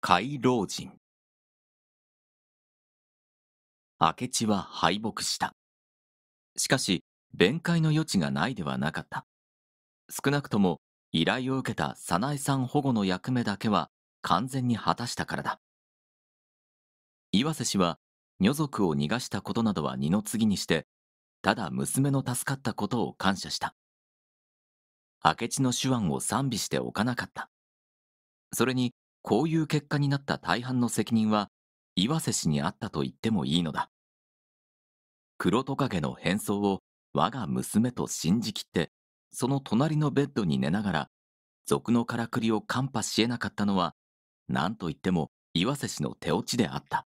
回老人明智は敗北したしかし弁解の余地がないではなかった少なくとも依頼を受けた早苗さん保護の役目だけは完全に果たしたからだ岩瀬氏は女族を逃がしたことなどは二の次にしてただ娘の助かったことを感謝した明智の手腕を賛美しておかなかったそれにこういう結果になった大半の責任は岩瀬氏にあったと言ってもいいのだ黒トカゲの変装を我が娘と信じきってその隣のベッドに寝ながら賊のからくりを看破しえなかったのは何と言っても岩瀬氏の手落ちであった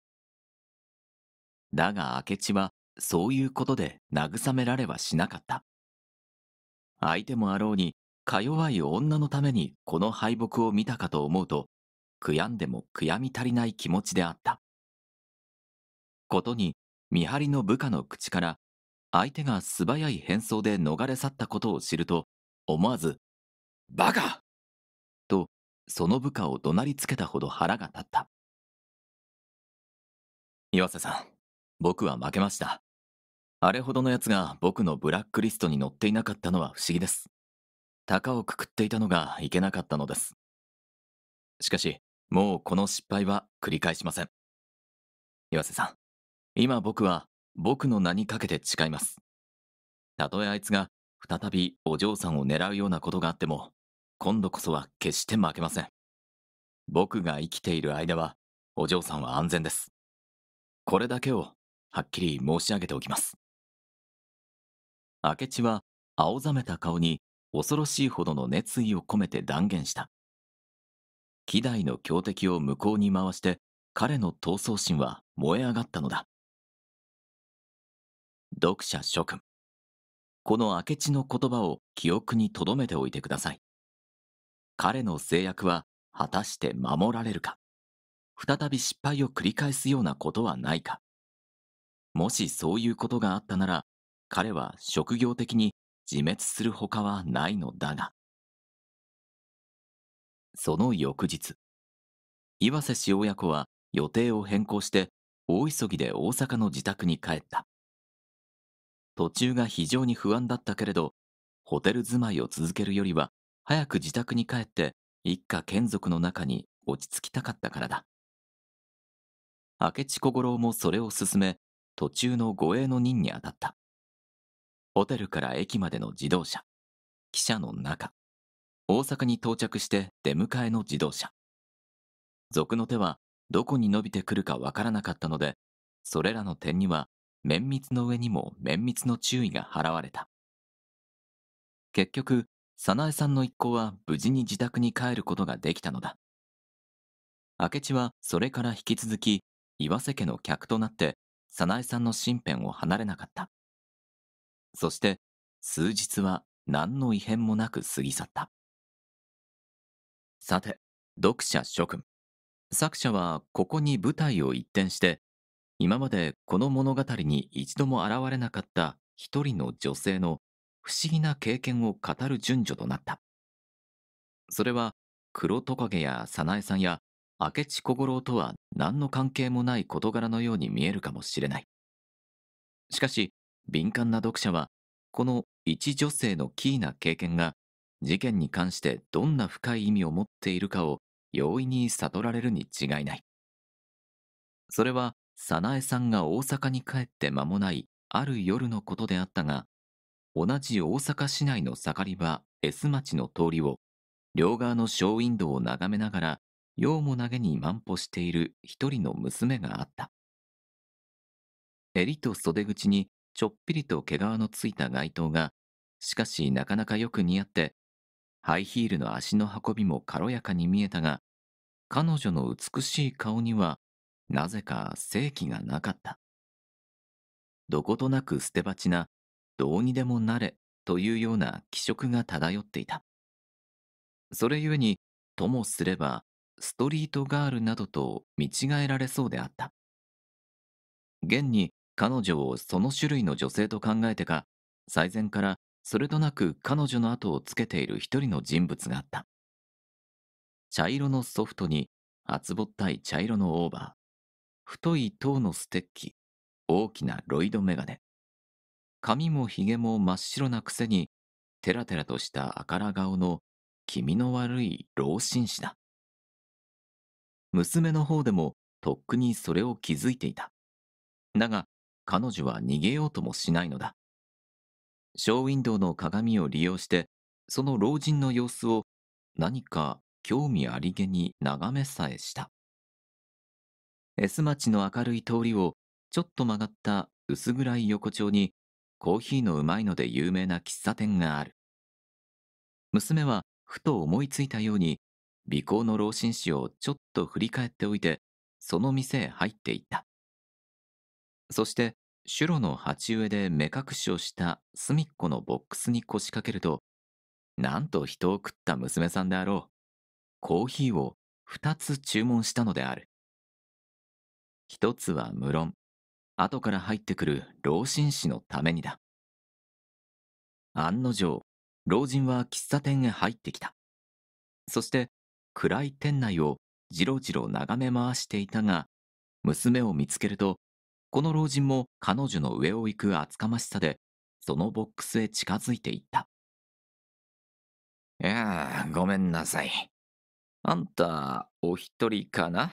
だが明智はそういうことで慰められはしなかった相手もあろうにか弱い女のためにこの敗北を見たかと思うと悔やんでも悔やみ足りない気持ちであった。ことに、見張りの部下の口から、相手が素早い変装で逃れ去ったことを知ると、思わず、バカと、その部下を怒鳴りつけたほど腹が立った。岩瀬さん、僕は負けました。あれほどの奴が僕のブラックリストに載っていなかったのは不思議です。鷹をくくっていたのがいけなかったのです。しかし、もうこの失敗は繰り返しません。岩瀬さん、今僕は僕の名にかけて誓います。たとえあいつが再びお嬢さんを狙うようなことがあっても、今度こそは決して負けません。僕が生きている間は、お嬢さんは安全です。これだけをはっきり申し上げておきます。明智は青ざめた顔に恐ろしいほどの熱意を込めて断言した。希代の強敵を向こうに回して彼の闘争心は燃え上がったのだ読者諸君この明智の言葉を記憶に留めておいてください彼の制約は果たして守られるか再び失敗を繰り返すようなことはないかもしそういうことがあったなら彼は職業的に自滅するほかはないのだがその翌日。岩瀬氏親子は予定を変更して大急ぎで大阪の自宅に帰った。途中が非常に不安だったけれど、ホテル住まいを続けるよりは、早く自宅に帰って一家眷属の中に落ち着きたかったからだ。明智小五郎もそれを勧め、途中の護衛の任に当たった。ホテルから駅までの自動車、汽車の中、大阪に到着して出迎えの自動車。賊の手はどこに伸びてくるかわからなかったので、それらの点には綿密の上にも綿密の注意が払われた。結局、早苗さんの一行は無事に自宅に帰ることができたのだ。明智はそれから引き続き、岩瀬家の客となって早苗さんの身辺を離れなかった。そして、数日は何の異変もなく過ぎ去った。さて、読者諸君。作者はここに舞台を一転して、今までこの物語に一度も現れなかった一人の女性の不思議な経験を語る順序となった。それは、黒トカゲや早苗さんや明智小五郎とは何の関係もない事柄のように見えるかもしれない。しかし、敏感な読者は、この一女性のキーな経験が事件に関してどんな深い意味を持っているかを容易に悟られるに違いない。それは、早苗さんが大阪に帰って間もないある夜のことであったが、同じ大阪市内の盛り場 S 町の通りを、両側のショーウィンドウを眺めながら、用も投げに万歩している一人の娘があった。襟と袖口にちょっぴりと毛皮のついた街灯が、しかしなかなかよく似合って、ハイヒールの足の運びも軽やかに見えたが、彼女の美しい顔には、なぜか正気がなかった。どことなく捨て鉢な、どうにでもなれというような気色が漂っていた。それゆえに、ともすれば、ストリートガールなどと見違えられそうであった。現に彼女をその種類の女性と考えてか、最前からそれとなく彼女の後をつけている一人の人物があった。茶色のソフトに厚ぼったい茶色のオーバー、太い塔のステッキ、大きなロイドメガネ。髪もひげも真っ白なくせに、テラテラとした赤ら顔の気味の悪い老紳士だ。娘の方でもとっくにそれを気づいていた。だが、彼女は逃げようともしないのだ。ショーウィンドウの鏡を利用して、その老人の様子を何か興味ありげに眺めさえした。S 町の明るい通りをちょっと曲がった薄暗い横丁にコーヒーのうまいので有名な喫茶店がある。娘はふと思いついたように尾行の老紳士をちょっと振り返っておいてその店へ入っていった。そして白の鉢植えで目隠しをした隅っこのボックスに腰掛けると、なんと人を食った娘さんであろう。コーヒーを二つ注文したのである。一つは無論、後から入ってくる老紳士のためにだ。案の定、老人は喫茶店へ入ってきた。そして、暗い店内をじろじろ眺め回していたが、娘を見つけると、この老人も彼女の上を行く厚かましさで、そのボックスへ近づいていった。いやあ、ごめんなさい。あんた、お一人かな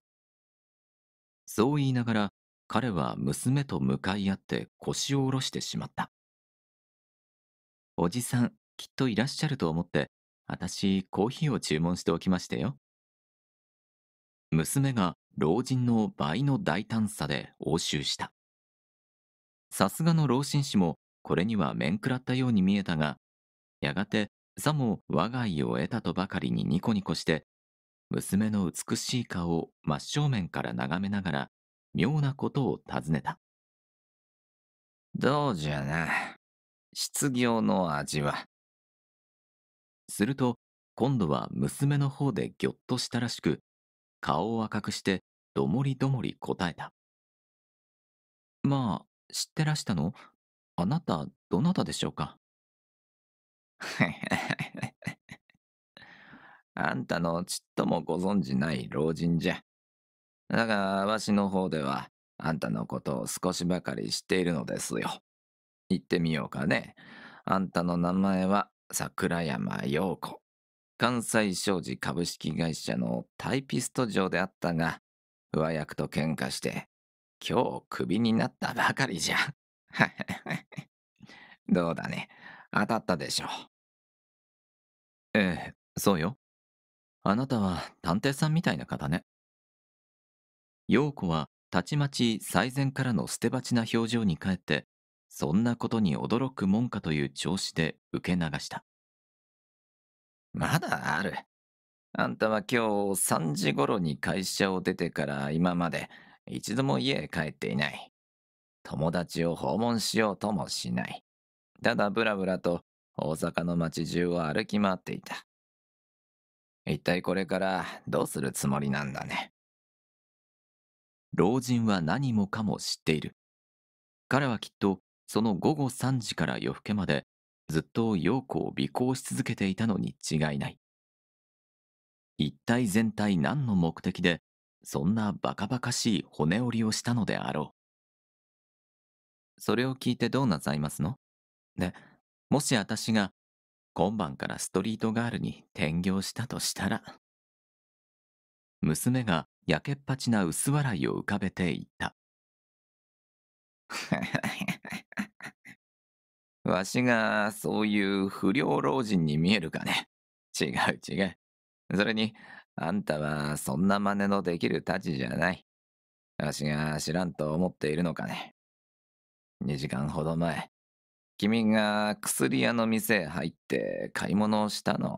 そう言いながら、彼は娘と向かい合って腰を下ろしてしまった。おじさん、きっといらっしゃると思って、私、コーヒーを注文しておきましたよ。娘が老人の倍の大胆さで押収した。さすがの老紳士もこれには面食らったように見えたが、やがてさも我が家を得たとばかりにニコニコして、娘の美しい顔を真正面から眺めながら、妙なことを尋ねた。どうじゃな、失業の味は。すると、今度は娘の方でぎょっとしたらしく、顔を赤くして、どもりどもり答えた。まあ、知ってらしたのあなた、どなたでしょうか あんたのちっともご存じない老人じゃ。だが、わしの方では、あんたのことを少しばかり知っているのですよ。言ってみようかね。あんたの名前は桜山陽子。関西商事株式会社のタイピスト嬢であったが、和訳と喧嘩して、今日クビになったばかりじゃ。どうだね。当たったでしょ。う。ええ、そうよ。あなたは探偵さんみたいな方ね。陽子はたちまち最前からの捨て鉢な表情に変えて、そんなことに驚くもんかという調子で受け流した。まだある。あんたは今日3時頃に会社を出てから今まで一度も家へ帰っていない。友達を訪問しようともしない。ただブラブラと大阪の街中を歩き回っていた。一体これからどうするつもりなんだね。老人は何もかも知っている。彼はきっとその午後3時から夜更けまでずっと陽子を尾行し続けていたのに違いない。一体全体何の目的で、そんなバカバカしい骨折りをしたのであろう。それを聞いてどうなさいますので、もし私が、今晩からストリートガールに転業したとしたら。娘がやけっぱちな薄笑いを浮かべていた。わしがそういう不良老人に見えるかね。違う違う。それに、あんたはそんな真似のできるたちじゃない。わしが知らんと思っているのかね。2時間ほど前、君が薬屋の店へ入って買い物をしたの。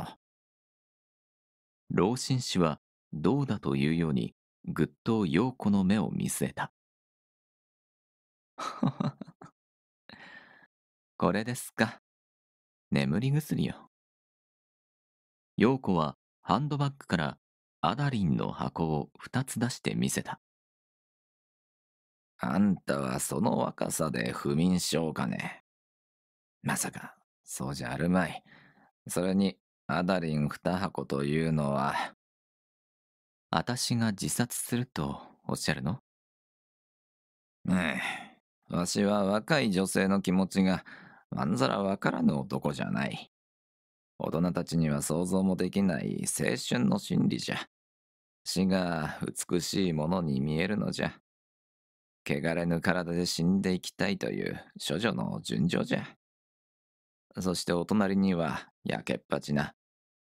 老紳士はどうだというようにぐっと陽子の目を見据えた。これですか。眠り薬よ。陽子はハンドバッグからアダリンの箱を2つ出してみせた。あんたはその若さで不眠症かね。まさか、そうじゃあるまい。それに、アダリン2箱というのは。私が自殺するとおっしゃるのうん。わしは若い女性の気持ちがまんざらわからぬ男じゃない。大人たちには想像もできない青春の心理じゃ。死が美しいものに見えるのじゃ。汚れぬ体で死んでいきたいという処女の純情じゃ。そしてお隣には、やけっぱちな、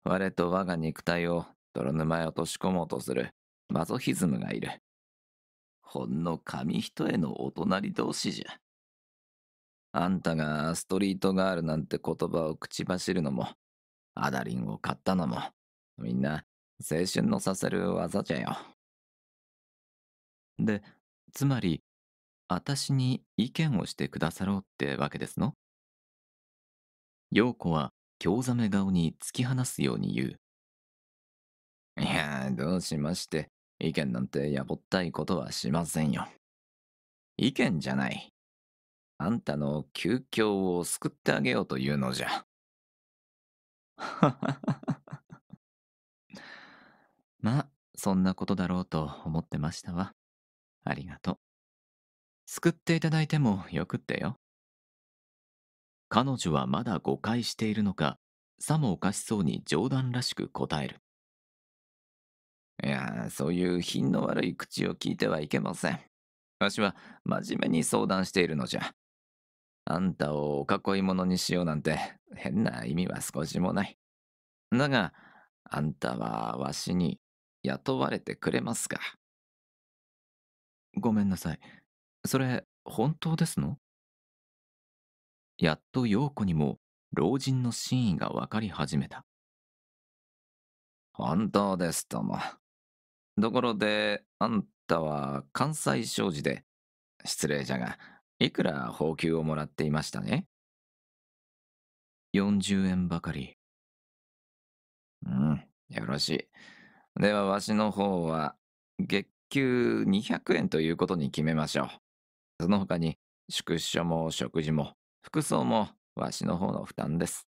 我と我が肉体を泥沼へ落とし込もうとするマゾヒズムがいる。ほんの紙一重のお隣同士じゃ。あんたがストリートガールなんて言葉を口走るのも、アダリンを買ったのも、みんな青春のさせる技じゃよ。で、つまり、私に意見をしてくださろうってわけですの陽子は興ざめ顔に突き放すように言う。いや、どうしまして、意見なんてやぼったいことはしませんよ。意見じゃない。あんたの窮境を救ってあげようというのじゃ。まあ、そんなことだろうと思ってましたわ。ありがとう。救っていただいてもよくってよ。彼女はまだ誤解しているのか、さもおかしそうに冗談らしく答える。いやそういう品の悪い口を聞いてはいけません。わしは真面目に相談しているのじゃ。あんたをお囲い者にしようなんて変な意味は少しもない。だが、あんたはわしに雇われてくれますかごめんなさい。それ、本当ですのやっと陽子にも老人の真意がわかり始めた。本当ですとも。ところで、あんたは関西商事で、失礼じゃが、いくら報給をもらっていましたね ?40 円ばかり。うん、よろしい。ではわしの方は、月給200円ということに決めましょう。その他に、宿所も食事も、服装もわしの方の負担です。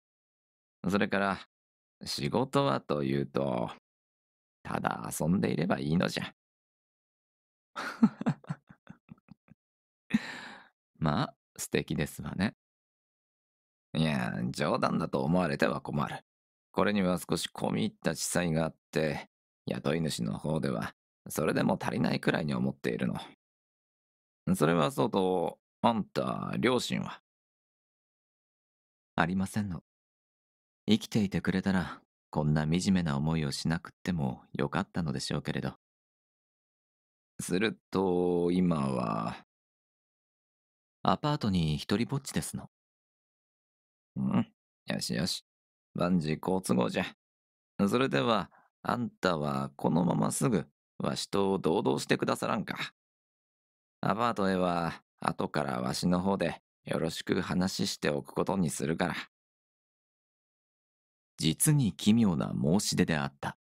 それから、仕事はというと、ただ遊んでいればいいのじゃ。まあ、素敵ですわね。いや、冗談だと思われては困る。これには少し込み入った地裁があって、雇い主の方では、それでも足りないくらいに思っているの。それはそうと、あんた、両親はありませんの。生きていてくれたら、こんな惨めな思いをしなくってもよかったのでしょうけれど。すると、今は、アパートに一人ぼっちですの。うん、よしよし。万事好都合じゃ。それでは、あんたはこのまますぐ、わしと同道してくださらんか。アパートへは、後からわしの方で、よろしく話しておくことにするから。実に奇妙な申し出であった。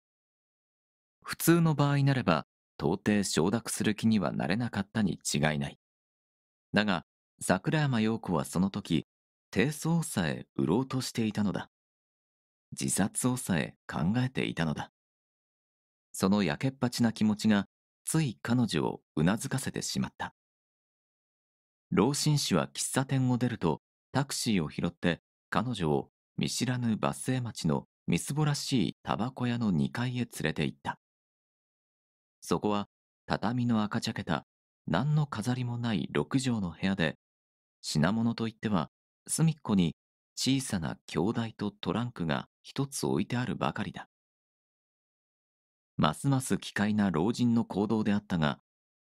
普通の場合なれば、到底承諾する気にはなれなかったに違いない。だが、桜山陽子はその時、低層さえ売ろうとしていたのだ。自殺をさえ考えていたのだ。その焼けっぱちな気持ちが、つい彼女をうなずかせてしまった。老紳士は喫茶店を出ると、タクシーを拾って彼女を見知らぬバス町のみすぼらしいタバコ屋の2階へ連れて行った。そこは畳の赤茶けた何の飾りもない6畳の部屋で品物といっては、隅っこに小さな鏡台とトランクが一つ置いてあるばかりだ。ますます奇怪な老人の行動であったが、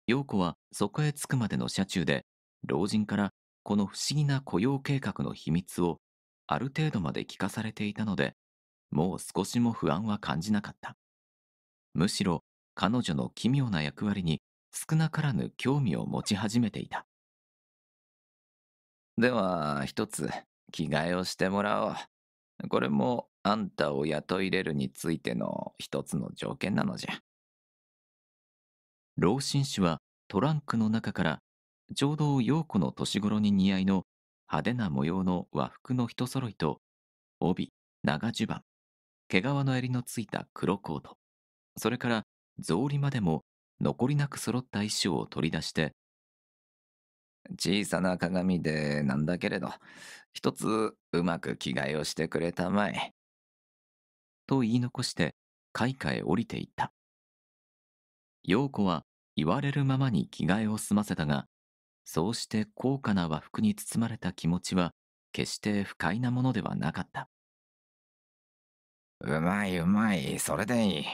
陽子はそこへ着くまでの車中で、老人からこの不思議な雇用計画の秘密をある程度まで聞かされていたので、もう少しも不安は感じなかった。むしろ彼女の奇妙な役割に少なからぬ興味を持ち始めていた。では、一つ、着替えをしてもらおう。これも、あんたを雇い入れるについての一つの条件なのじゃ。老紳士はトランクの中から、ちょうど陽子の年頃に似合いの派手な模様の和服の一揃いと、帯、長襦袢、毛皮の襟のついた黒コート、それから草履までも残りなく揃った衣装を取り出して、小さな鏡でなんだけれど、一つうまく着替えをしてくれたまえ。と言い残して、開花へ降りていった。陽子は言われるままに着替えを済ませたが、そうして高価な和服に包まれた気持ちは、決して不快なものではなかった。うまいうまい、それでいい。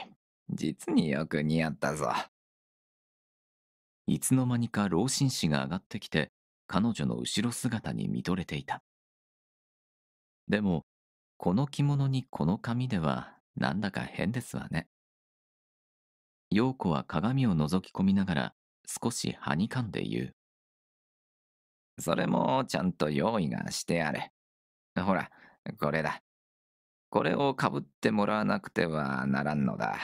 実によく似合ったぞ。いつの間にか老紳士が上がってきて、彼女の後ろ姿に見とれていた。でも、この着物にこの髪では、なんだか変ですわね。陽子は鏡を覗き込みながら、少しはにかんで言う。それもちゃんと用意がしてあれ。ほら、これだ。これをかぶってもらわなくてはならんのだ。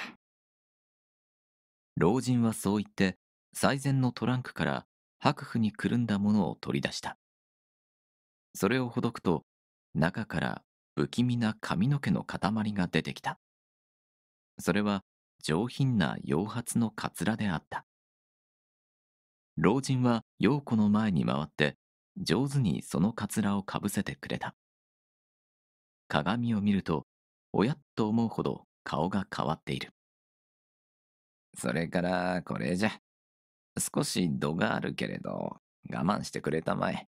老人はそう言って、最善のトランクから白布にくるんだものを取り出した。それをほどくと、中から不気味な髪の毛の塊が出てきた。それは上品な洋髪のかつらであった。老人は陽子の前に回って、上手にそのかつらをかぶせてくれた。鏡を見ると、おやっと思うほど顔が変わっている。それからこれじゃ、少し度があるけれど、我慢してくれたまえ。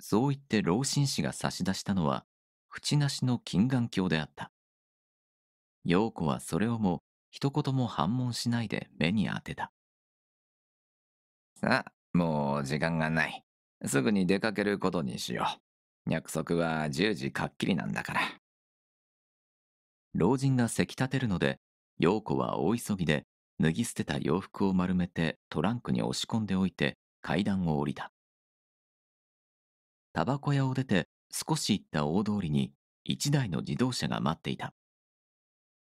そう言って老紳士が差し出したのは、縁なしの金眼鏡であった。陽子はそれをも一言も反問しないで目に当てた。さあ、もう時間がない。すぐに出かけることにしよう。約束は10時かっきりなんだから。老人がせき立てるので、陽子は大急ぎで脱ぎ捨てた洋服を丸めてトランクに押し込んでおいて階段を降りた。タバコ屋を出て少し行った大通りに一台の自動車が待っていた。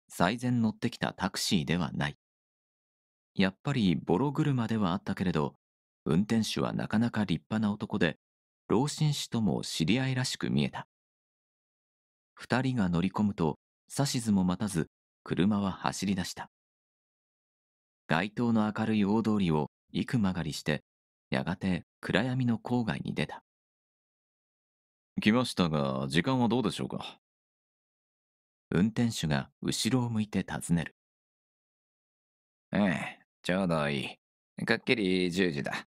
最前乗ってきたタクシーではない。やっぱりボロ車ではあったけれど、運転手はなかなか立派な男で、老紳士とも知り合いらしく見えた。二人が乗り込むと、指図も待たず、車は走り出した。街灯の明るい大通りを幾曲がりして、やがて暗闇の郊外に出た。来ましたが、時間はどうでしょうか運転手が後ろを向いて尋ねる。ええ、ちょうどいい。かっきり10時だ。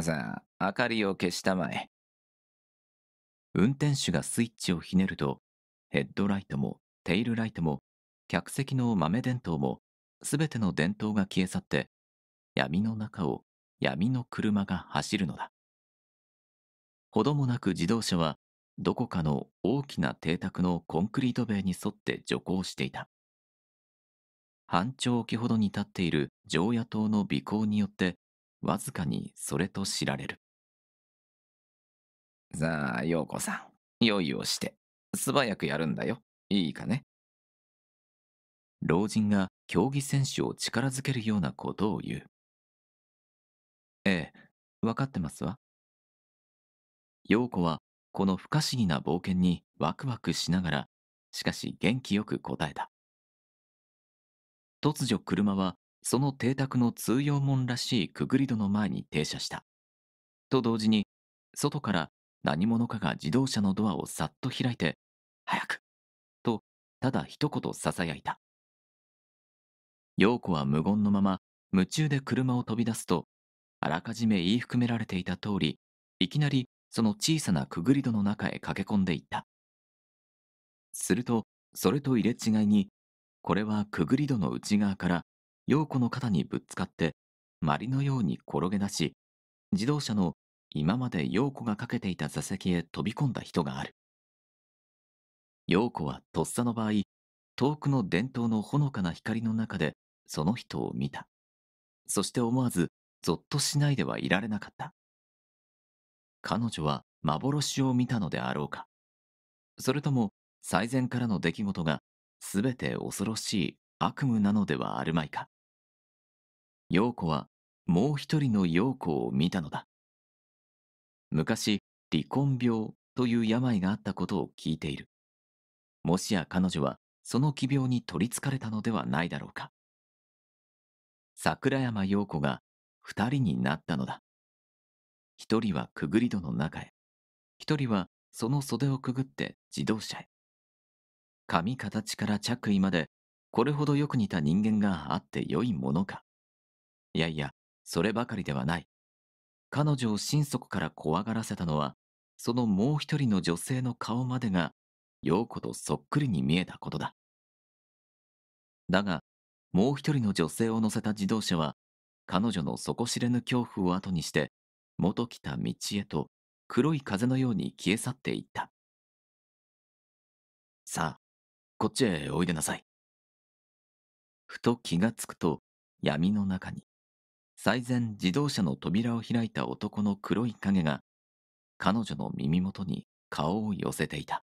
さあ、明かりを消したまえ。運転手がスイッチをひねると、ヘッドライトもテイルライトも、客席の豆電灯もすべての伝統が消え去って、闇の中を闇の車が走るのだ。ほどもなく自動車は、どこかの大きな邸宅のコンクリート塀に沿って徐行していた。半丁きほどに立っている常夜灯の尾行によって、わずかにそれと知られる。さあ、陽子さん、用意をして、素早くやるんだよ。いいかね。老人が競技選手を力づけるようなことを言う。ええ、わかってますわ。陽子はこの不可思議な冒険にワクワクしながら、しかし元気よく答えた。突如車はその邸宅の通用門らしいくぐり戸の前に停車した。と同時に、外から何者かが自動車のドアをさっと開いて、早くと、ただ一言囁いた。陽子は無言のまま夢中で車を飛び出すと、あらかじめ言い含められていた通り、いきなりその小さなくぐり戸の中へ駆け込んでいった。すると、それと入れ違いに、これはくぐり戸の内側から陽子の肩にぶつかって、まりのように転げ出し、自動車の今まで陽子がかけていた座席へ飛び込んだ人がある。陽子はとっさの場合、遠くの伝統のほのかな光の中でその人を見た。そして思わず、ぞっとしないではいられなかった。彼女は幻を見たのであろうか。それとも、最前からの出来事が、すべて恐ろしい悪夢なのではあるまいか。陽子は、もう一人の陽子を見たのだ。昔、離婚病という病があったことを聞いている。もしや彼女は、その奇病に取りつかれたのではないだろうか。桜山陽子が二人になったのだ。一人はくぐり戸の中へ、一人はその袖をくぐって自動車へ。髪形から着衣まで、これほどよく似た人間があって良いものか。いやいや、そればかりではない。彼女を心底から怖がらせたのは、そのもう一人の女性の顔までが、陽子とそっくりに見えたことだ。だが、もう一人の女性を乗せた自動車は、彼女の底知れぬ恐怖を後にして、元来た道へと黒い風のように消え去っていった。さあ、こっちへおいでなさい。ふと気がつくと、闇の中に、最前自動車の扉を開いた男の黒い影が、彼女の耳元に顔を寄せていた。